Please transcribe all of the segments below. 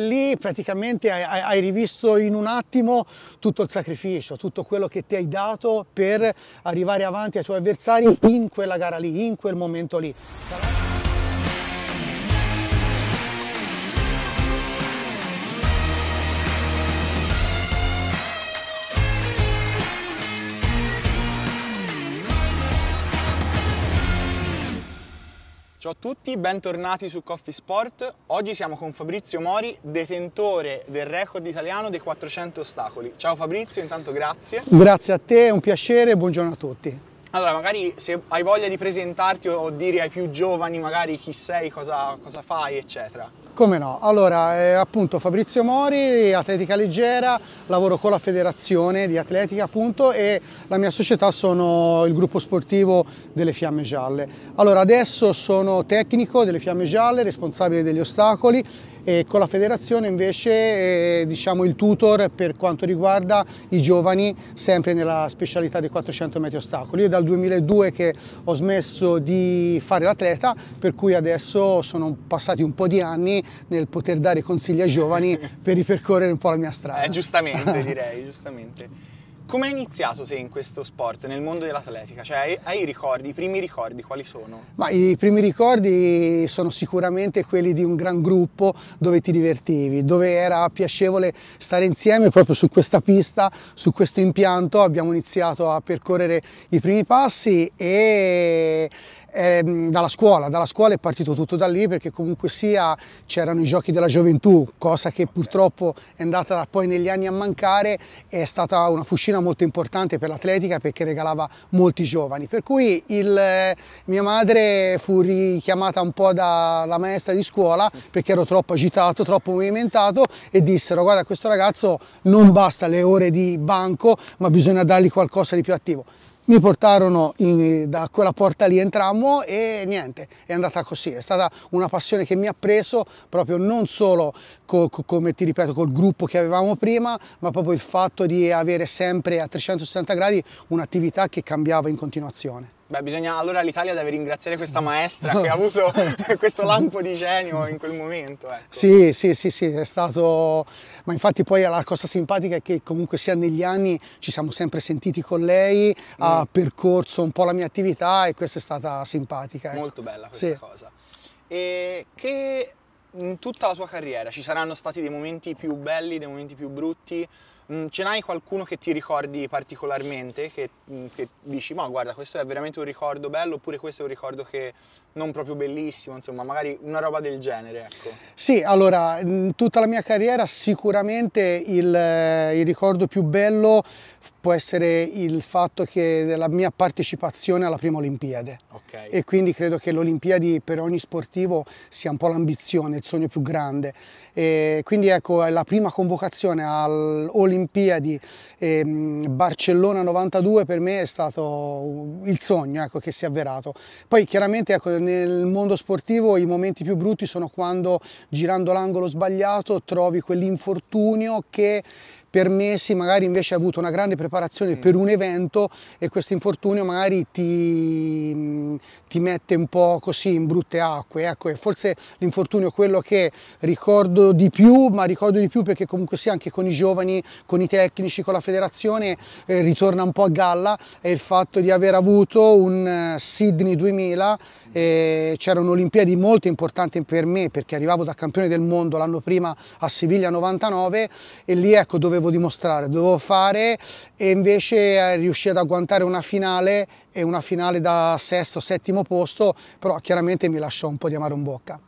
Lì praticamente hai, hai, rivisto in un attimo tutto il sacrificio, tutto quello che ti hai dato per arrivare avanti ai tuoi avversari in quella gara lì, in quel momento lì. Ciao a tutti, bentornati su Coffee Sport. Oggi siamo con Fabrizio Mori, detentore del record italiano dei 400 ostacoli. Ciao Fabrizio, intanto grazie. Grazie a te, è un piacere, buongiorno a tutti. Allora, magari se hai voglia di presentarti o dire ai più giovani magari chi sei, cosa, cosa fai, eccetera. Come no? Allora, eh, appunto Fabrizio Mori, atletica leggera, lavoro con la federazione di atletica appunto e la mia società sono il gruppo sportivo delle Fiamme Gialle. Allora, adesso sono tecnico delle Fiamme Gialle, responsabile degli ostacoli e con la federazione invece è, eh, diciamo il tutor per quanto riguarda i giovani sempre nella specialità dei 400 metri ostacoli. Io dal 2002 che ho smesso di fare l'atleta per cui adesso sono passati un po' di anni nel poter dare consigli ai giovani per ripercorrere un po' la mia strada. Eh, giustamente direi, giustamente. Come hai iniziato te in questo sport, nel mondo dell'atletica? Cioè, hai, i ricordi, i primi ricordi quali sono? Ma I primi ricordi sono sicuramente quelli di un gran gruppo dove ti divertivi, dove era piacevole stare insieme proprio su questa pista, su questo impianto. Abbiamo iniziato a percorrere i primi passi e eh, dalla scuola, dalla scuola è partito tutto da lì perché comunque sia c'erano i giochi della gioventù, cosa che purtroppo è andata poi negli anni a mancare, è stata una fucina molto importante per l'atletica perché regalava molti giovani, per cui il, mia madre fu richiamata un po' dalla maestra di scuola perché ero troppo agitato, troppo movimentato e dissero guarda questo ragazzo non basta le ore di banco ma bisogna dargli qualcosa di più attivo mi portarono in, da quella porta lì entrammo e niente, è andata così, è stata una passione che mi ha preso proprio non solo co, co, come ti ripeto col gruppo che avevamo prima, ma proprio il fatto di avere sempre a 360 gradi un'attività che cambiava in continuazione. Beh, bisogna allora l'Italia deve ringraziare questa maestra che ha avuto questo lampo di genio in quel momento. Ecco. Sì, sì, sì, sì, è stato... Ma infatti poi la cosa simpatica è che comunque sia negli anni ci siamo sempre sentiti con lei, mm. ha percorso un po' la mia attività e questa è stata simpatica. Ecco. Molto bella questa sì. cosa. E che in tutta la tua carriera ci saranno stati dei momenti più belli, dei momenti più brutti. Mm, ce n'hai qualcuno che ti ricordi particolarmente, che, mm, che, dici ma guarda questo è veramente un ricordo bello oppure questo è un ricordo che non proprio bellissimo, insomma magari una roba del genere. Ecco. Sì, allora in tutta la mia carriera sicuramente il, eh, il ricordo più bello può essere il fatto che la mia partecipazione alla prima Olimpiade. Okay. E quindi credo che l'Olimpiadi per ogni sportivo sia un po' l'ambizione, il sogno più grande. E quindi ecco, la prima convocazione all'Olimpiadi ehm, Barcellona 92 per me è stato il sogno ecco, che si è avverato. Poi chiaramente ecco, nel mondo sportivo i momenti più brutti sono quando girando l'angolo sbagliato trovi quell'infortunio che per mesi magari invece hai avuto una grande preparazione mm. per un evento e questo infortunio magari ti, mm, ti, mette un po' così in brutte acque, ecco, e forse l'infortunio è quello che ricordo di più, ma ricordo di più perché comunque sia anche con i giovani, con i tecnici, con la federazione eh, ritorna un po' a galla, è il fatto di aver avuto un eh, Sydney 2000 c'erano Olimpiadi molto importanti per me perché arrivavo da campione del mondo l'anno prima a Siviglia 99 e lì ecco dovevo dimostrare, dovevo fare e invece eh, riuscì ad agguantare una finale e una finale da sesto, settimo posto, però chiaramente mi lasciò un po' di amaro in bocca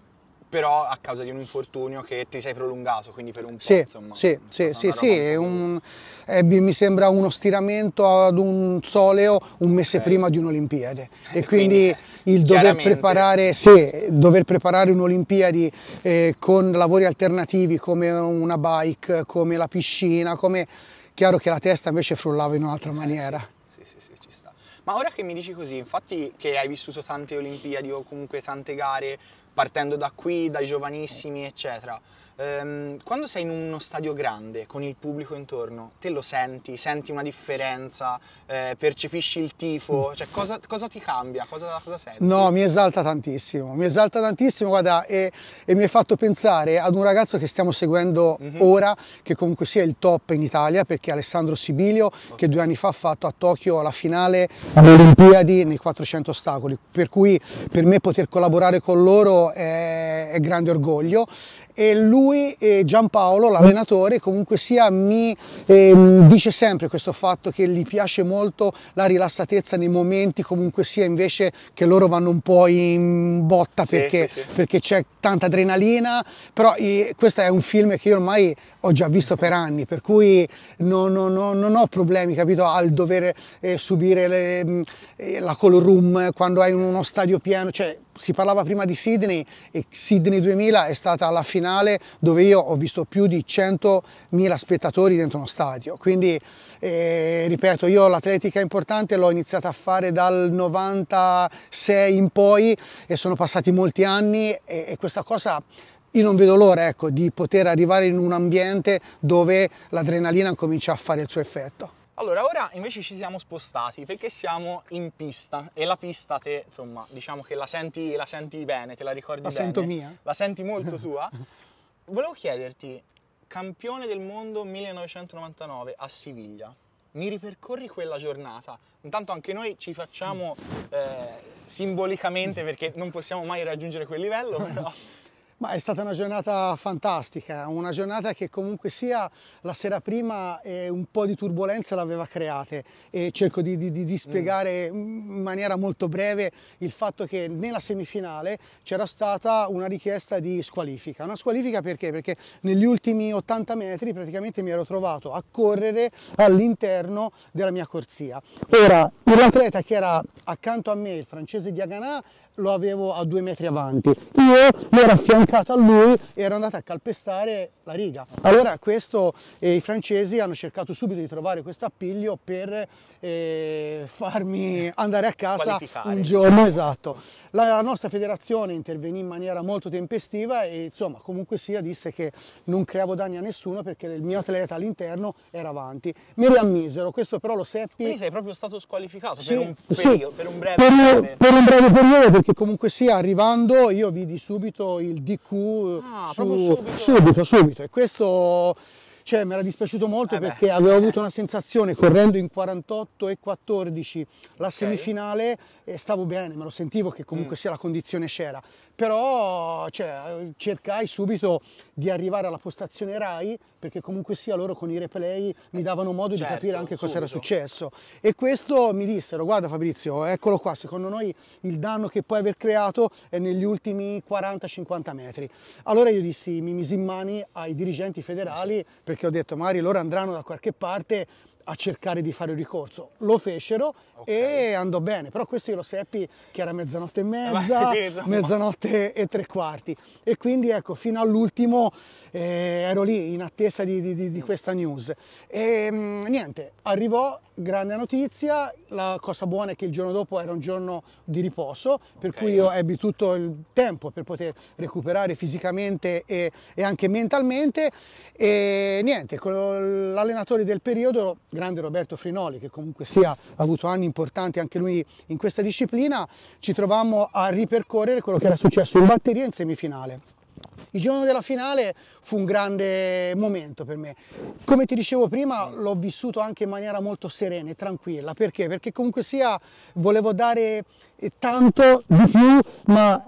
però a causa di un infortunio che ti sei prolungato, quindi per un po'. Sì, insomma, sì, sì, sì, sì un, eh, mi sembra uno stiramento ad un soleo un mese okay. prima di un'Olimpiade e, e quindi, quindi cioè, il dover preparare, sì, dover preparare un'Olimpiadi eh, con lavori alternativi come una bike, come la piscina, come... chiaro che la testa invece frullava in un'altra eh, maniera. ma ora che mi dici così, infatti che hai vissuto tante Olimpiadi o comunque tante gare, partendo da qui, dai giovanissimi, eccetera ehm, quando sei in uno stadio grande con il pubblico intorno, te lo senti? Senti una differenza? Eh, percepisci il tifo? Mm. Cioè, cosa, cosa, ti cambia? Cosa, cosa senti? No, mi esalta tantissimo, mi esalta tantissimo, guarda, e, e mi hai fatto pensare ad un ragazzo che stiamo seguendo mm -hmm. ora, che comunque sia il top in Italia, perché è Alessandro Sibilio, okay. che due anni fa ha fatto a Tokyo la finale alle Olimpiadi nei 400 ostacoli, per cui per me poter collaborare con loro è, è grande orgoglio e lui e Giampaolo, l'allenatore, comunque sia mi eh, dice sempre questo fatto che gli piace molto la rilassatezza nei momenti comunque sia invece che loro vanno un po' in botta sì, perché, sì, sì. perché c'è tanta adrenalina, però eh, questo è un film che io ormai ho già visto per anni, per cui non, non, non ho problemi, capito, al dover eh, subire le, mm, eh, la color room quando hai uno stadio pieno, cioè si parlava prima di Sydney e Sydney 2000 è stata la finale dove io ho visto più di 100.000 spettatori dentro uno stadio quindi eh, ripeto io l'atletica importante l'ho iniziata a fare dal 96 in poi e sono passati molti anni e, e questa cosa io non vedo l'ora ecco, di poter arrivare in un ambiente dove l'adrenalina comincia a fare il suo effetto allora, ora invece ci siamo spostati perché siamo in pista e la pista te, insomma, diciamo che la senti, la senti bene, te la ricordi la bene. La sento mia. La senti molto tua. Volevo chiederti, campione del mondo 1999 a Siviglia, mi ripercorri quella giornata. Intanto anche noi ci facciamo eh, simbolicamente perché non possiamo mai raggiungere quel livello, però Ma è stata una giornata fantastica, una giornata che comunque sia la sera prima eh, un po' di turbolenza l'aveva creata e cerco di, di, di mm. spiegare in maniera molto breve il fatto che nella semifinale c'era stata una richiesta di squalifica. Una squalifica perché? Perché negli ultimi 80 metri praticamente mi ero trovato a correre all'interno della mia corsia. Ora, l'atleta che era accanto a me, il francese Diaganà, lo avevo a due metri avanti. Io lo ero affiancato mancata a lui era andata a calpestare la riga. Allora questo eh, i francesi hanno cercato subito di trovare questo appiglio per eh, farmi andare a casa un giorno esatto. La nostra federazione intervenì in maniera molto tempestiva e insomma comunque sia disse che non creavo danni a nessuno perché il mio atleta all'interno era avanti. Mi riammisero, questo però lo seppi. Quindi sei proprio stato squalificato sì, per, un periodo, sì, per, un breve per, periodo. Per un breve periodo perché comunque sia arrivando io vidi subito il D DQ eh, ah, su, subito. subito. subito, E questo cioè, mi era dispiaciuto molto eh perché beh. avevo avuto eh. una sensazione correndo in 48 e 14 la okay. semifinale e stavo bene, me lo sentivo che comunque mm. sia la condizione c'era, però cioè, cercai subito di arrivare alla postazione RAI perché comunque sia loro con i replay mi davano modo certo, di capire anche cosa era successo. E questo mi dissero, guarda Fabrizio, eccolo qua, secondo noi il danno che puoi aver creato è negli ultimi 40-50 metri. Allora io dissi, mi misi in mani ai dirigenti federali eh perché ho detto, magari loro andranno da qualche parte a cercare di fare il ricorso. Lo fecero okay. e andò bene, però questo io lo seppi che era mezzanotte e mezza, mezzanotte e tre quarti. E quindi ecco, fino all'ultimo eh, ero lì in attesa di, di, di mm. questa news. E ehm, mh, niente, arrivò, grande notizia, la cosa buona è che il giorno dopo era un giorno di riposo, okay. per cui io ebbi tutto il tempo per poter recuperare fisicamente e, e anche mentalmente. E niente, con l'allenatore del periodo grande Roberto Frinoli, che comunque sia ha avuto anni importanti anche lui in questa disciplina, ci trovammo a ripercorrere quello che era successo in batteria in semifinale. Il giorno della finale fu un grande momento per me. Come ti dicevo prima, l'ho vissuto anche in maniera molto serena e tranquilla. Perché? Perché comunque sia volevo dare tanto di più, ma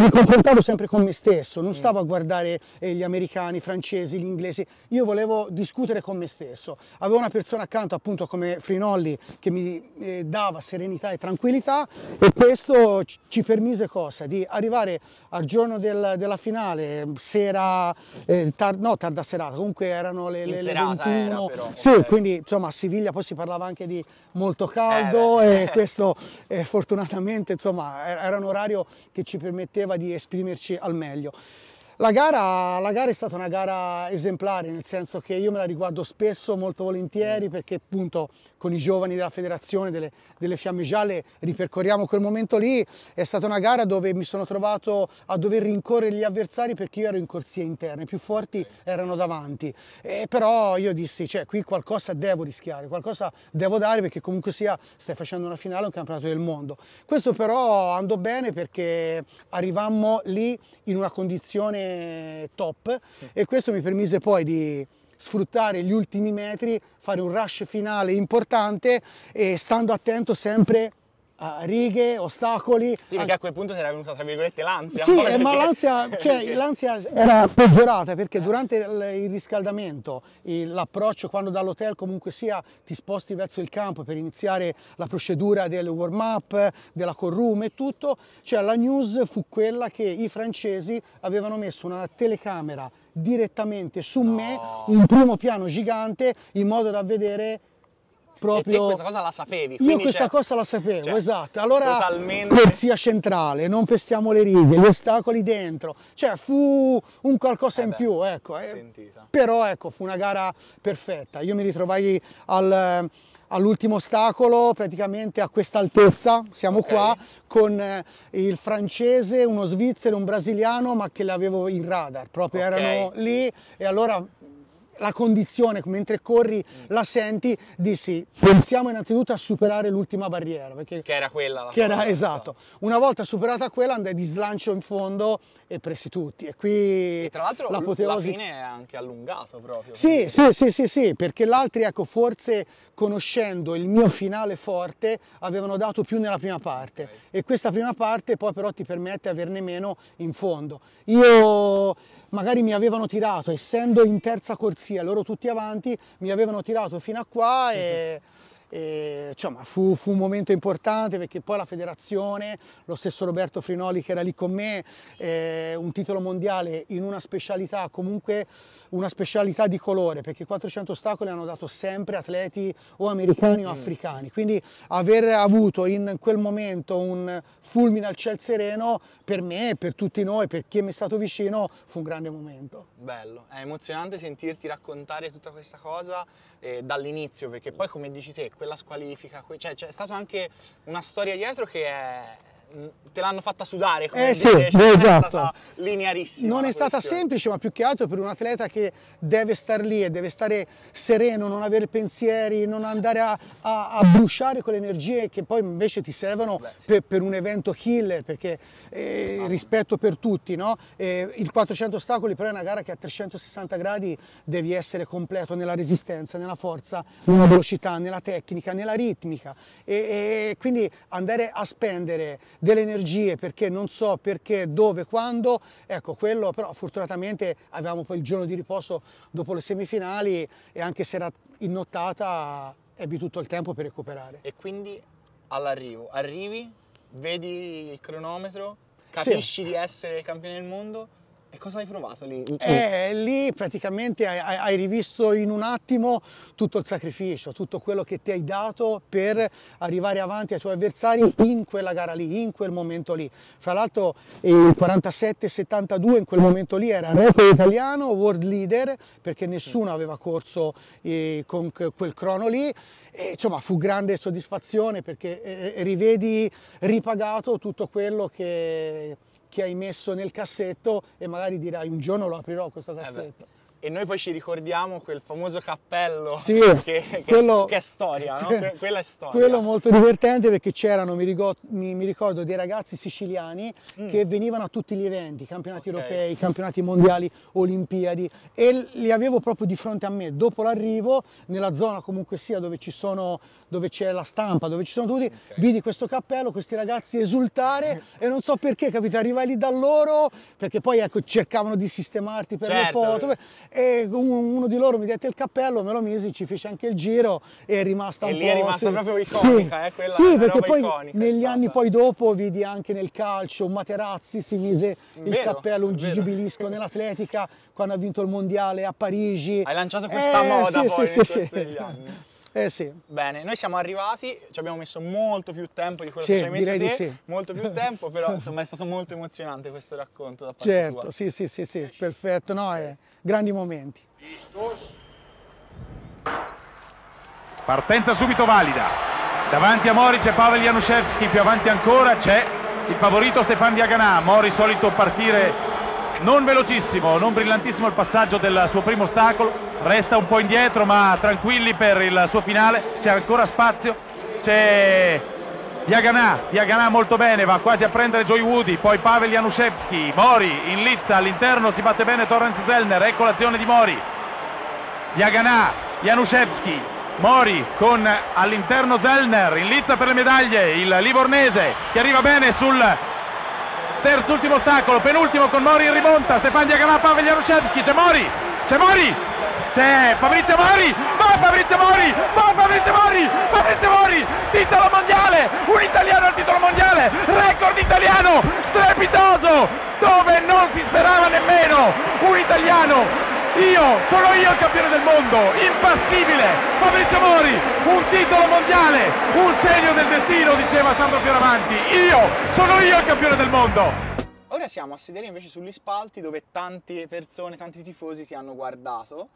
mi confrontavo sempre con me stesso, non mm. stavo a guardare eh, gli americani, i francesi, gli inglesi, io volevo discutere con me stesso. Avevo una persona accanto appunto come Frinolli che mi eh, dava serenità e tranquillità e questo ci permise cosa? Di arrivare al giorno del, della finale, eh, sera, eh, tar no tarda serata, comunque erano le, le, le 21. Però, sì, okay. quindi insomma a Siviglia poi si parlava anche di molto eh, caldo e questo eh, fortunatamente insomma era un orario che ci permetteva chiedeva di esprimerci al meglio. La gara, la gara, è stata una gara esemplare, nel senso che io me la riguardo spesso, molto volentieri, mm. perché appunto con i giovani della federazione delle, delle Fiamme Gialle, ripercorriamo quel momento lì, è stata una gara dove mi sono trovato a dover rincorrere gli avversari perché io ero in corsia interna, i più forti erano davanti, e però io dissi, cioè qui qualcosa devo rischiare, qualcosa devo dare perché comunque sia stai facendo una finale un campionato del mondo. Questo però andò bene perché arrivammo lì in una condizione top sì. e questo mi permise poi di sfruttare gli ultimi metri, fare un rush finale importante e stando attento sempre a righe, ostacoli. Sì, perché a quel punto ti era venuta tra virgolette l'ansia. Sì, eh, perché... ma l'ansia, cioè, era peggiorata perché durante il riscaldamento, l'approccio quando dall'hotel comunque sia ti sposti verso il campo per iniziare la procedura del warm up, della corrume e tutto, cioè la news fu quella che i francesi avevano messo una telecamera direttamente su no. me un primo piano gigante in modo da vedere proprio... E te questa cosa la sapevi. Io questa cosa la sapevo, cioè, esatto. Allora, totalmente... polizia centrale, non pestiamo le righe, gli ostacoli dentro. Cioè, fu un qualcosa eh in beh, più, ecco. Eh. Sentita. Però, ecco, fu una gara perfetta. Io mi ritrovai al all'ultimo ostacolo, praticamente a questa altezza, siamo okay. qua, con eh, il francese, uno svizzero, un brasiliano, ma che l'avevo in radar, proprio okay. erano lì e allora la condizione mentre corri mm. la senti, dissi pensiamo innanzitutto a superare l'ultima barriera. Perché, che era quella. che era, volta. Esatto. esatto. Una volta superata quella andai di slancio in fondo e presi tutti. E qui e tra l'altro l'apoteosi... la fine è anche allungato proprio. Sì, sì, sì, sì, sì, perché l'altri ecco forse conoscendo il mio finale forte avevano dato più nella prima parte okay. e questa prima parte poi però ti permette averne meno in fondo. Io magari mi avevano tirato, essendo in terza corsia, loro tutti avanti, mi avevano tirato fino a qua e... E, insomma, fu, fu, un momento importante perché poi la federazione, lo stesso Roberto Frinoli che era lì con me, eh, un titolo mondiale in una specialità, comunque una specialità di colore, perché 400 ostacoli hanno dato sempre atleti o americani o africani, quindi aver avuto in quel momento un fulmine al ciel sereno per me, per tutti noi, per chi mi è stato vicino, fu un grande momento. Bello, è emozionante sentirti raccontare tutta questa cosa eh, dall'inizio, perché poi come dici te, quella squalifica, cioè c'è stata anche una storia dietro che è, Mm, te l'hanno fatta sudare, come eh, dire, sì, cioè, esatto. non è esatto. stata linearissima. Non è questione. stata semplice, ma più che altro per un atleta che deve star lì e deve stare sereno, non avere pensieri, non andare a, a, a bruciare quelle energie che poi invece ti servono Beh, sì. per, per, un evento killer, perché eh, ah, rispetto per tutti, no? eh, il 400 ostacoli però è una gara che a 360 gradi devi essere completo nella resistenza, nella forza, nella velocità, nella tecnica, nella ritmica e, e quindi andare a spendere delle energie, perché non so perché, dove, quando, ecco quello però fortunatamente avevamo poi il giorno di riposo dopo le semifinali e anche se era in nottata ebbi tutto il tempo per recuperare. E quindi all'arrivo, arrivi, vedi il cronometro, capisci sì. di essere campione del mondo e cosa hai provato lì? Eh, lì praticamente hai, hai, rivisto in un attimo tutto il sacrificio, tutto quello che ti hai dato per arrivare avanti ai tuoi avversari in quella gara lì, in quel momento lì. Fra l'altro il 47-72 in quel momento lì era record italiano, world leader, perché nessuno aveva corso eh, con quel crono lì. E, insomma fu grande soddisfazione perché eh, eh rivedi ripagato tutto quello che che hai messo nel cassetto e magari dirai un giorno lo aprirò questo eh cassetto. Eh e noi poi ci ricordiamo quel famoso cappello sì, che, che, quello, che, è storia, no? que, quella è storia. Quello molto divertente perché c'erano, mi, mi, mi, ricordo, dei ragazzi siciliani mm. che venivano a tutti gli eventi, campionati okay. europei, campionati mondiali, olimpiadi e li avevo proprio di fronte a me. Dopo l'arrivo, nella zona comunque sia dove c'è la stampa, dove ci sono tutti, okay. vidi questo cappello, questi ragazzi esultare e non so perché, capito, arrivai lì da loro perché poi ecco, cercavano di sistemarti per certo. le foto e uno di loro mi dette il cappello, me lo misi, ci fece anche il giro e è rimasta e un po'... E lì è rimasta sì. proprio iconica, eh, quella Sì, perché poi negli anni poi dopo vidi anche nel calcio Materazzi si mise il cappello, un gigibilisco nell'atletica quando ha vinto il mondiale a Parigi. Hai lanciato eh, questa eh, moda sì, poi sì, sì, sì. anni. Eh sì. Bene, noi siamo arrivati, ci abbiamo messo molto più tempo di quello sì, che ci hai messo direi te, di sì. molto più tempo, però insomma è stato molto emozionante questo racconto da parte certo, tua. sì, sì, sì, sì, perfetto, no, eh, grandi momenti. Partenza subito valida. Davanti a Mori c'è Pavel Januszewski, più avanti ancora c'è il favorito Stefan Diaganà. Mori solito partire non velocissimo, non brillantissimo il passaggio del suo primo ostacolo, resta un po' indietro ma tranquilli per il suo finale, c'è ancora spazio, c'è Diaganà, Diaganà molto bene, va quasi a prendere Joy Woody, poi Pavel Januszewski, Mori in lizza all'interno, si batte bene Torrens Zellner, ecco l'azione di Mori, Diaganà, Januszewski, Mori con all'interno Zellner, in lizza per le medaglie, il Livornese che arriva bene sul terzo ultimo ostacolo, penultimo con Mori in rimonta, Stefan Diagamà, Pavel Jaruszewski, c'è Mori, c'è Mori, c'è Fabrizio Mori, va Fabrizio Mori, va Fabrizio Mori, Fabrizio Mori, titolo mondiale, un italiano al titolo mondiale, record italiano, strepitoso, dove non si sperava nemmeno, un italiano io, sono io il campione del mondo, impassibile. Fabrizio Mori, un titolo mondiale, un segno del destino, diceva Sandro Fioravanti. Io, sono io il campione del mondo. Ora siamo a sedere invece sugli spalti dove tante persone, tanti tifosi ti hanno guardato.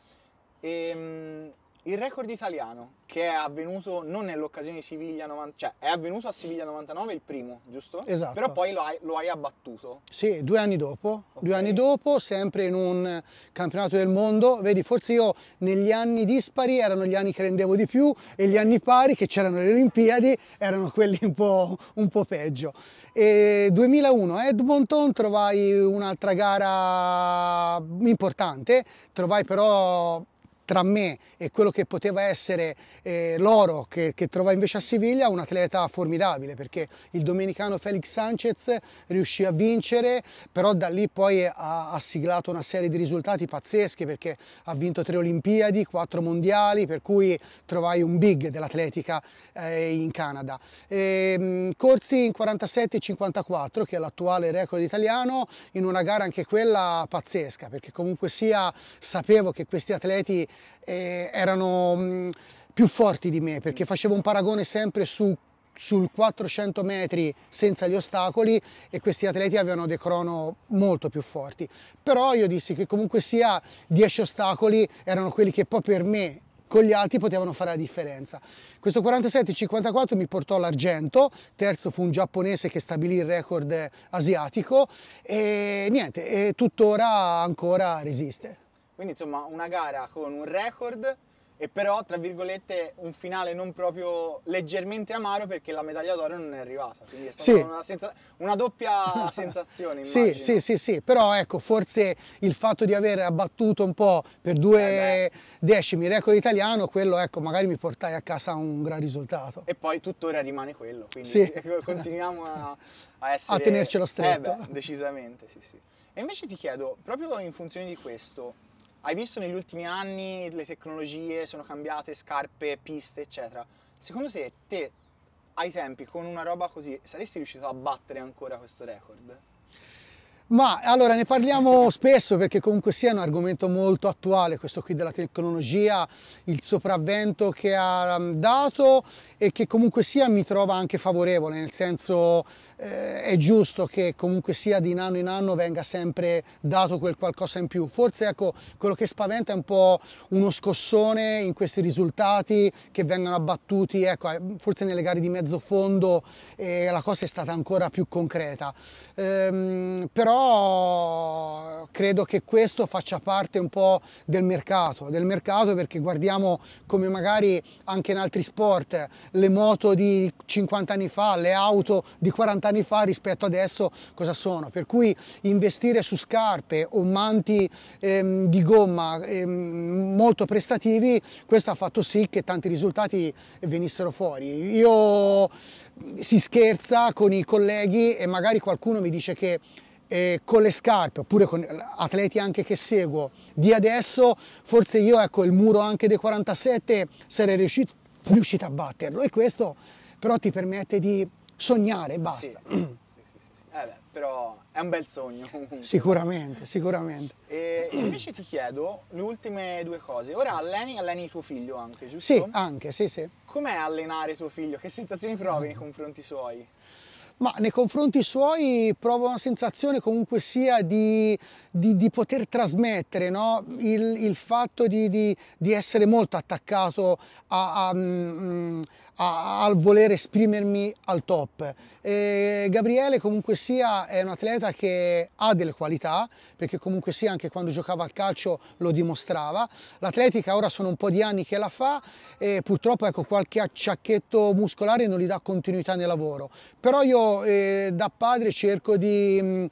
E ehm, il record italiano che è avvenuto non nell'occasione di Siviglia 99, cioè è avvenuto a Siviglia 99 il primo, giusto? Esatto. Però poi lo hai, lo hai abbattuto. Sì, due anni dopo, okay. due anni dopo, sempre in un campionato del mondo, vedi, forse io negli anni dispari erano gli anni che rendevo di più e gli anni pari che c'erano le Olimpiadi erano quelli un po', un po peggio. E 2001 Edmonton trovai un'altra gara importante, trovai però tra me e quello che poteva essere eh, l'oro che, che trova invece a Siviglia un atleta formidabile perché il domenicano Felix Sanchez riuscì a vincere però da lì poi ha, ha siglato una serie di risultati pazzeschi perché ha vinto tre olimpiadi, quattro mondiali per cui trovai un big dell'atletica eh, in Canada. E, ehm, corsi in 47-54 che è l'attuale record italiano in una gara anche quella pazzesca perché comunque sia sapevo che questi atleti eh, erano mh, mm, più forti di me perché mm. facevo un paragone sempre su sul 400 metri senza gli ostacoli e questi atleti avevano dei crono molto più forti. Però io dissi che comunque sia 10 ostacoli erano quelli che poi per me con gli altri potevano fare la differenza. Questo 47-54 mi portò all'argento, terzo fu un giapponese che stabilì il record asiatico e niente, e tuttora ancora resiste. Quindi insomma una gara con un record e però tra virgolette un finale non proprio leggermente amaro perché la medaglia d'oro non è arrivata. Quindi è stata sì. una, senza... una, doppia sensazione. Sì, sì, sì, sì, però ecco forse il fatto di aver abbattuto un po' per due eh decimi il record italiano, quello ecco magari mi portai a casa un gran risultato. E poi tuttora rimane quello, quindi sì. continuiamo a, a, essere... A tenercelo stretto. Eh beh, decisamente, sì, sì. E invece ti chiedo, proprio in funzione di questo, hai visto negli ultimi anni le tecnologie sono cambiate, scarpe, piste, eccetera. Secondo te, te ai tempi con una roba così saresti riuscito a battere ancora questo record? Ma allora ne parliamo spesso perché comunque sia un argomento molto attuale questo qui della tecnologia, il sopravvento che ha um, dato e che comunque sia mi trova anche favorevole, nel senso eh, è giusto che comunque sia di anno in anno venga sempre dato quel qualcosa in più. Forse ecco, quello che spaventa è un po' uno scossone in questi risultati che vengono abbattuti, ecco, eh, forse nelle gare di mezzo fondo eh, la cosa è stata ancora più concreta. Ehm, però credo che questo faccia parte un po' del mercato, del mercato perché guardiamo come magari anche in altri sport le moto di 50 anni fa, le auto di 40 vent'anni fa rispetto adesso cosa sono. Per cui investire su scarpe o manti ehm, di gomma ehm, molto prestativi, questo ha fatto sì che tanti risultati venissero fuori. Io si scherza con i colleghi e magari qualcuno mi dice che eh, con le scarpe oppure con atleti anche che seguo di adesso forse io ecco il muro anche dei 47 sarei riuscito, riuscito a batterlo e questo però ti permette di sognare e basta. Sì, eh beh, però è un bel sogno comunque. Sicuramente, sicuramente. E invece ti chiedo le ultime due cose. Ora alleni, alleni tuo figlio anche, giusto? Sì, anche, sì, sì. Com'è allenare tuo figlio? Che sensazioni provi nei confronti suoi? ma nei confronti suoi provo una sensazione comunque sia di, di, di poter trasmettere no? il, il, fatto di, di, essere molto attaccato a, a, mm, mm, a, al voler esprimermi al top. E Gabriele comunque sia è un atleta che ha delle qualità, perché comunque sia anche quando giocava al calcio lo dimostrava. L'atletica ora sono un po' di anni che la fa e purtroppo ecco, qualche acciacchetto muscolare non gli dà continuità nel lavoro. Però io eh, da padre cerco di... Mh, mm,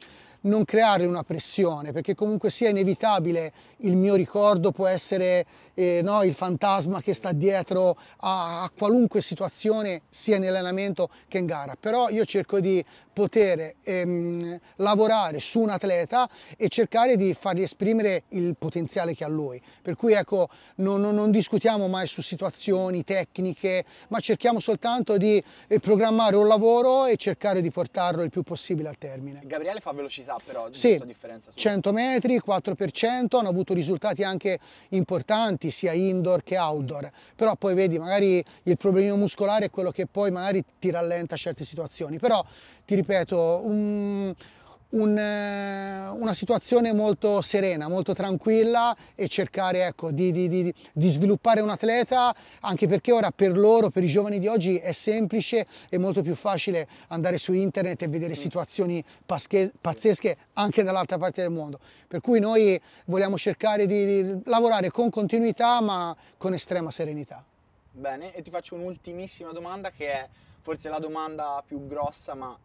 non creare una pressione, perché comunque sia inevitabile il mio ricordo può essere eh, no, il fantasma che sta dietro a, a qualunque situazione, sia in allenamento che in gara. Però io cerco di poter ehm, lavorare su un atleta e cercare di fargli esprimere il potenziale che ha lui. Per cui ecco, non, non, non discutiamo mai su situazioni tecniche, ma cerchiamo soltanto di eh, programmare un lavoro e cercare di portarlo il più possibile al termine. Gabriele fa velocità velocità però, sì, differenza. Su. 100 metri, 4%, hanno avuto risultati anche importanti sia indoor che outdoor, però poi vedi magari il problemino muscolare è quello che poi magari ti rallenta certe situazioni, però ti ripeto... Um, un, eh, una situazione molto serena, molto tranquilla e cercare ecco, di, di, di, di, sviluppare un atleta anche perché ora per loro, per i giovani di oggi è semplice e molto più facile andare su internet e vedere mm. situazioni pasche, pazzesche anche dall'altra parte del mondo. Per cui noi vogliamo cercare di lavorare con continuità ma con estrema serenità. Bene, e ti faccio un'ultimissima domanda che è forse la domanda più grossa ma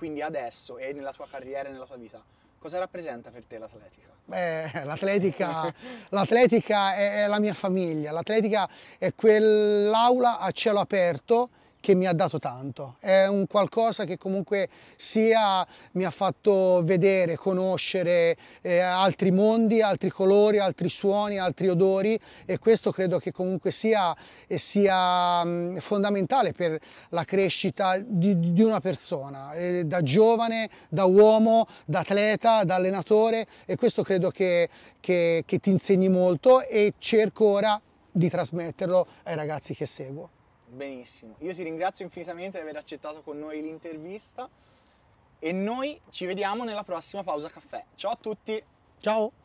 quindi adesso e nella tua carriera e nella tua vita, cosa rappresenta per te l'atletica? Beh, l'atletica, l'atletica è, è la mia famiglia, l'atletica è quell'aula a cielo aperto che mi ha dato tanto, è un qualcosa che comunque sia mi ha fatto vedere, conoscere eh, altri mondi, altri colori, altri suoni, altri odori e questo credo che comunque sia, sia mm, fondamentale per la crescita di, di una persona, eh, da giovane, da uomo, da atleta, da allenatore e questo credo che, che, che ti insegni molto e cerco ora di trasmetterlo ai ragazzi che seguo benissimo. Io ti ringrazio infinitamente di aver accettato con noi l'intervista e noi ci vediamo nella prossima pausa caffè. Ciao a tutti! Ciao!